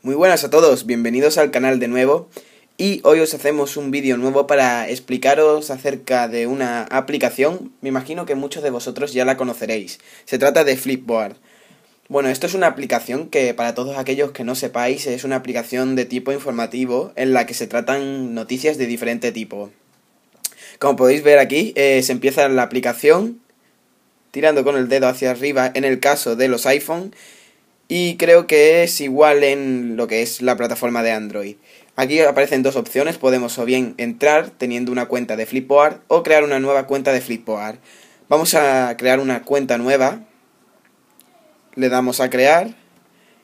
Muy buenas a todos, bienvenidos al canal de nuevo y hoy os hacemos un vídeo nuevo para explicaros acerca de una aplicación, me imagino que muchos de vosotros ya la conoceréis, se trata de Flipboard. Bueno, esto es una aplicación que para todos aquellos que no sepáis es una aplicación de tipo informativo en la que se tratan noticias de diferente tipo. Como podéis ver aquí, eh, se empieza la aplicación tirando con el dedo hacia arriba en el caso de los iPhone y creo que es igual en lo que es la plataforma de Android. Aquí aparecen dos opciones, podemos o bien entrar teniendo una cuenta de Flipboard o crear una nueva cuenta de Flipboard. Vamos a crear una cuenta nueva, le damos a crear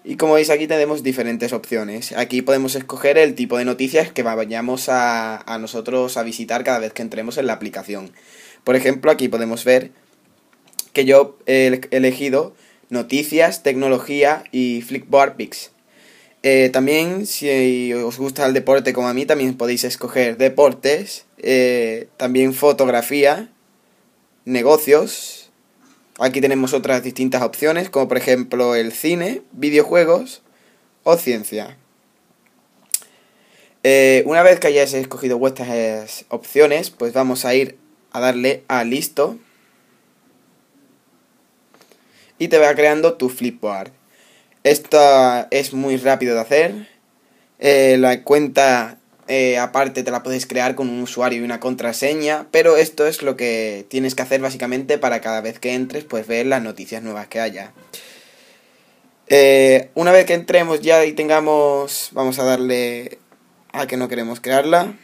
y como veis aquí tenemos diferentes opciones. Aquí podemos escoger el tipo de noticias que vayamos a, a nosotros a visitar cada vez que entremos en la aplicación. Por ejemplo, aquí podemos ver que yo he elegido noticias, tecnología y Flickboard Pics eh, también, si os gusta el deporte como a mí, también podéis escoger deportes, eh, también fotografía, negocios. Aquí tenemos otras distintas opciones, como por ejemplo el cine, videojuegos o ciencia. Eh, una vez que hayáis escogido vuestras opciones, pues vamos a ir a darle a listo y te va creando tu flipboard. Esto es muy rápido de hacer. Eh, la cuenta eh, aparte te la puedes crear con un usuario y una contraseña, pero esto es lo que tienes que hacer básicamente para cada vez que entres pues ver las noticias nuevas que haya. Eh, una vez que entremos ya y tengamos, vamos a darle a que no queremos crearla.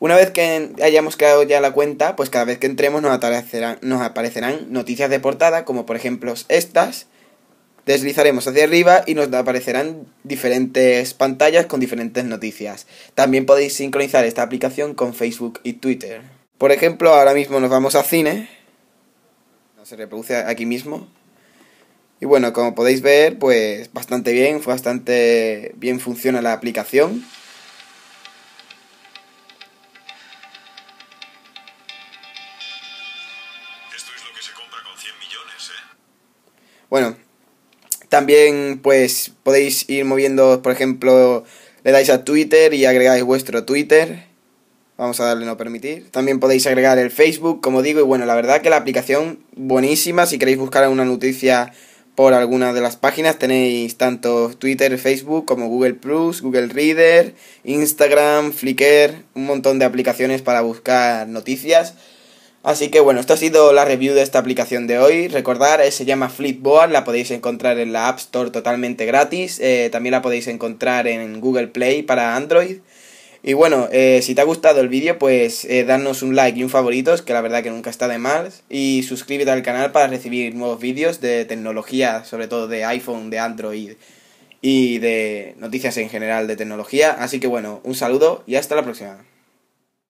Una vez que hayamos creado ya la cuenta, pues cada vez que entremos nos aparecerán, noticias de portada, como por ejemplo estas. Deslizaremos hacia arriba y nos aparecerán diferentes pantallas con diferentes noticias. También podéis sincronizar esta aplicación con Facebook y Twitter. Por ejemplo, ahora mismo nos vamos a cine. se reproduce aquí mismo. Y bueno, como podéis ver, pues bastante bien, bastante bien funciona la aplicación. que se compra con 100 millones, ¿eh? Bueno, también pues podéis ir moviendo, por ejemplo, le dais a Twitter y agregáis vuestro Twitter. Vamos a darle no permitir. También podéis agregar el Facebook, como digo, y bueno, la verdad que la aplicación buenísima. Si queréis buscar alguna noticia por alguna de las páginas, tenéis tanto Twitter, Facebook como Google Plus, Google Reader, Instagram, Flickr, un montón de aplicaciones para buscar noticias. Así que bueno, esto ha sido la review de esta aplicación de hoy. Recordar, eh, se llama Flipboard, la podéis encontrar en la App Store totalmente gratis. Eh, también la podéis encontrar en Google Play para Android. Y bueno, eh, si te ha gustado el vídeo, pues darnos un like y un favorito, que la verdad que nunca está de más. Y suscríbete al canal para recibir nuevos vídeos de tecnología, sobre todo de iPhone, de Android y de noticias en general de tecnología. Así que bueno, un saludo y hasta la próxima.